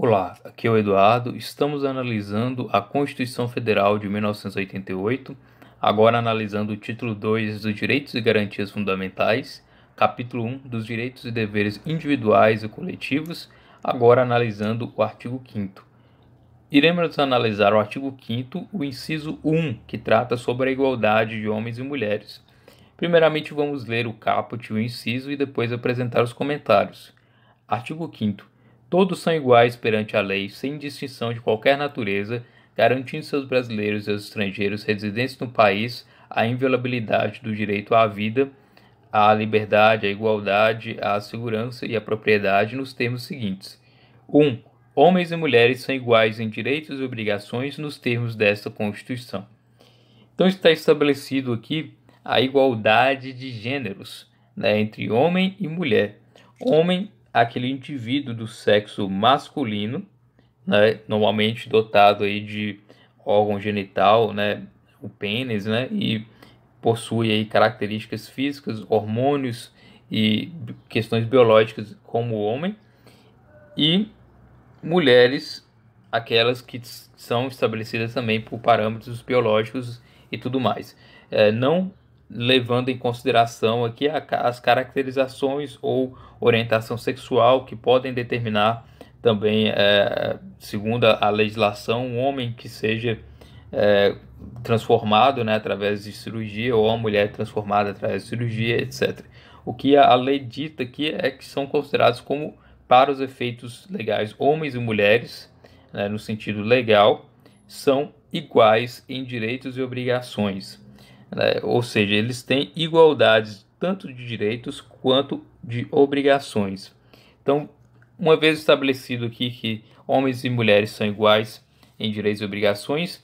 Olá, aqui é o Eduardo. Estamos analisando a Constituição Federal de 1988, agora analisando o título 2 dos Direitos e Garantias Fundamentais, capítulo 1 dos Direitos e Deveres Individuais e Coletivos, agora analisando o artigo 5. Iremos analisar o artigo 5, o inciso 1, que trata sobre a igualdade de homens e mulheres. Primeiramente, vamos ler o caput e o inciso e depois apresentar os comentários. Artigo 5. Todos são iguais perante a lei, sem distinção de qualquer natureza, garantindo seus brasileiros e aos estrangeiros residentes no país a inviolabilidade do direito à vida, à liberdade, à igualdade, à segurança e à propriedade nos termos seguintes: 1. Um, homens e mulheres são iguais em direitos e obrigações nos termos desta Constituição. Então está estabelecido aqui a igualdade de gêneros né, entre homem e mulher. Homem aquele indivíduo do sexo masculino, né, normalmente dotado aí de órgão genital, né, o pênis, né, e possui aí características físicas, hormônios e questões biológicas como o homem, e mulheres, aquelas que são estabelecidas também por parâmetros biológicos e tudo mais. É, não levando em consideração aqui as caracterizações ou orientação sexual que podem determinar também, é, segundo a legislação, um homem que seja é, transformado né, através de cirurgia ou a mulher transformada através de cirurgia, etc. O que a lei dita aqui é que são considerados como, para os efeitos legais, homens e mulheres, né, no sentido legal, são iguais em direitos e obrigações. Né? Ou seja, eles têm igualdades tanto de direitos quanto de obrigações. Então, uma vez estabelecido aqui que homens e mulheres são iguais em direitos e obrigações,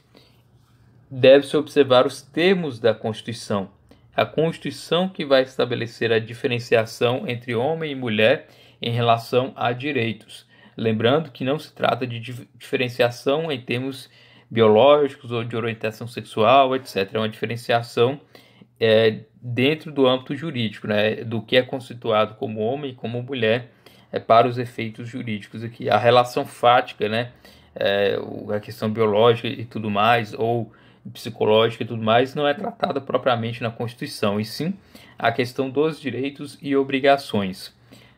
deve-se observar os termos da Constituição. A Constituição que vai estabelecer a diferenciação entre homem e mulher em relação a direitos. Lembrando que não se trata de diferenciação em termos biológicos ou de orientação sexual, etc. É uma diferenciação é, dentro do âmbito jurídico, né, do que é constituído como homem e como mulher é, para os efeitos jurídicos aqui. A relação fática, né, é, a questão biológica e tudo mais, ou psicológica e tudo mais, não é tratada propriamente na Constituição, e sim a questão dos direitos e obrigações.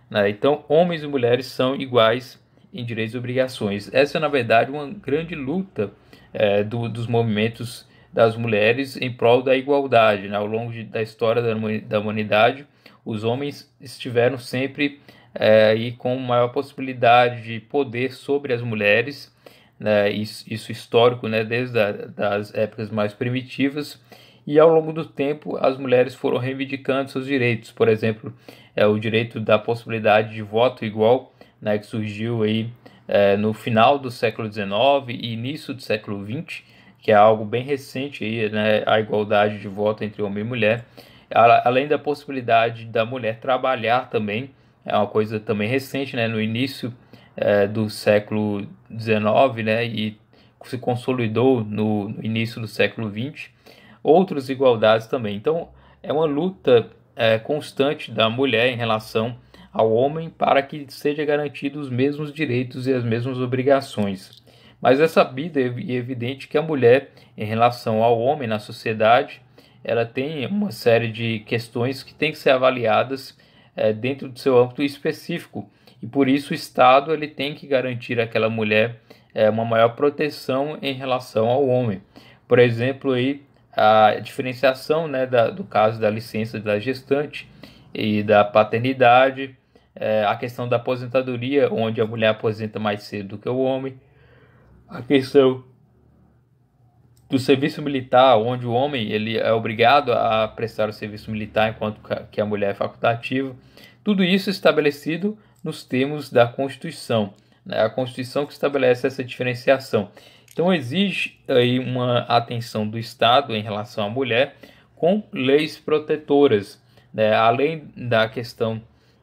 Né? Então, homens e mulheres são iguais em direitos e obrigações. Essa é, na verdade, uma grande luta é, do, dos movimentos das mulheres em prol da igualdade. Né? Ao longo de, da história da humanidade, os homens estiveram sempre é, com maior possibilidade de poder sobre as mulheres, né? isso, isso, histórico né? desde as épocas mais primitivas, e ao longo do tempo as mulheres foram reivindicando seus direitos, por exemplo, é, o direito da possibilidade de voto igual, né? que surgiu aí é, no final do século XIX e início do século XX, que é algo bem recente aí, né, a igualdade de voto entre homem e mulher, além da possibilidade da mulher trabalhar também, é uma coisa também recente, né, no início é, do século XIX, né, e se consolidou no, no início do século XX, outras igualdades também. Então, é uma luta é, constante da mulher em relação ao homem para que seja garantido os mesmos direitos e as mesmas obrigações. Mas é sabido e é evidente que a mulher, em relação ao homem na sociedade, ela tem uma série de questões que têm que ser avaliadas é, dentro do seu âmbito específico. E por isso o Estado ele tem que garantir àquela mulher é, uma maior proteção em relação ao homem. Por exemplo, aí, a diferenciação né, da, do caso da licença da gestante e da paternidade, é, a questão da aposentadoria, onde a mulher aposenta mais cedo do que o homem, a questão do serviço militar, onde o homem ele é obrigado a prestar o serviço militar enquanto que a mulher é facultativa. Tudo isso estabelecido nos termos da Constituição, né? a Constituição que estabelece essa diferenciação. Então exige aí uma atenção do Estado em relação à mulher com leis protetoras, né? além da questão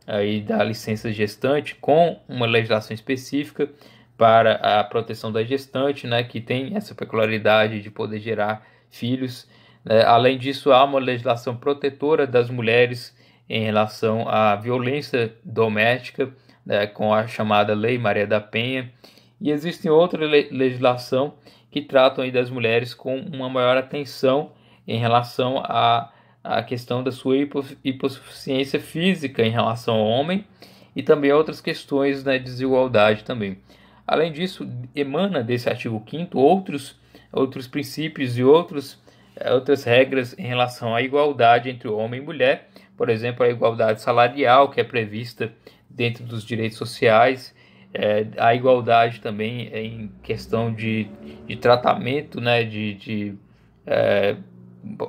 aí da licença gestante com uma legislação específica para a proteção da gestante, né, que tem essa peculiaridade de poder gerar filhos. Né. Além disso, há uma legislação protetora das mulheres em relação à violência doméstica, né, com a chamada Lei Maria da Penha, e existem outra le legislação que tratam aí das mulheres com uma maior atenção em relação a a questão da sua hipossuficiência física em relação ao homem e também outras questões da né, desigualdade também. Além disso, emana desse artigo 5 outros outros princípios e outros eh, outras regras em relação à igualdade entre homem e mulher, por exemplo, a igualdade salarial que é prevista dentro dos direitos sociais, é, a igualdade também em questão de, de tratamento, né, de, de é,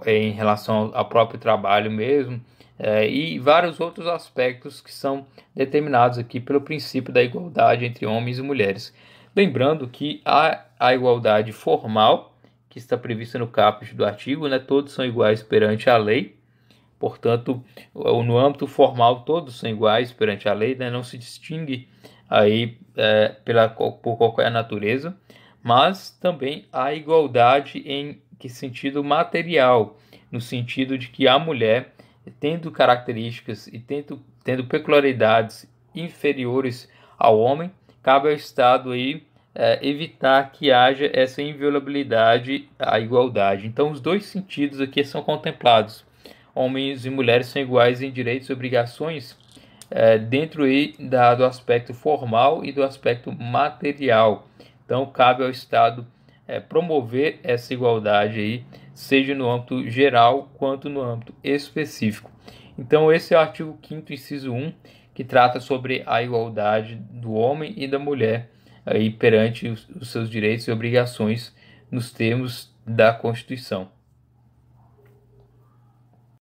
é, em relação ao próprio trabalho mesmo, é, e vários outros aspectos que são determinados aqui pelo princípio da igualdade entre homens e mulheres. Lembrando que há a igualdade formal, que está prevista no caput do artigo, né, todos são iguais perante a lei, portanto, no âmbito formal, todos são iguais perante a lei, né, não se distingue aí é, pela, por qualquer é natureza, mas também a igualdade em que sentido material, no sentido de que a mulher, tendo características e tendo, tendo peculiaridades inferiores ao homem, cabe ao Estado aí é, evitar que haja essa inviolabilidade à igualdade. Então, os dois sentidos aqui são contemplados. Homens e mulheres são iguais em direitos e obrigações, é, dentro aí da, do aspecto formal e do aspecto material. Então, cabe ao Estado é, promover essa igualdade aí, seja no âmbito geral quanto no âmbito específico. Então, esse é o artigo 5 inciso 1, que trata sobre a igualdade do homem e da mulher aí perante os, os seus direitos e obrigações nos termos da Constituição.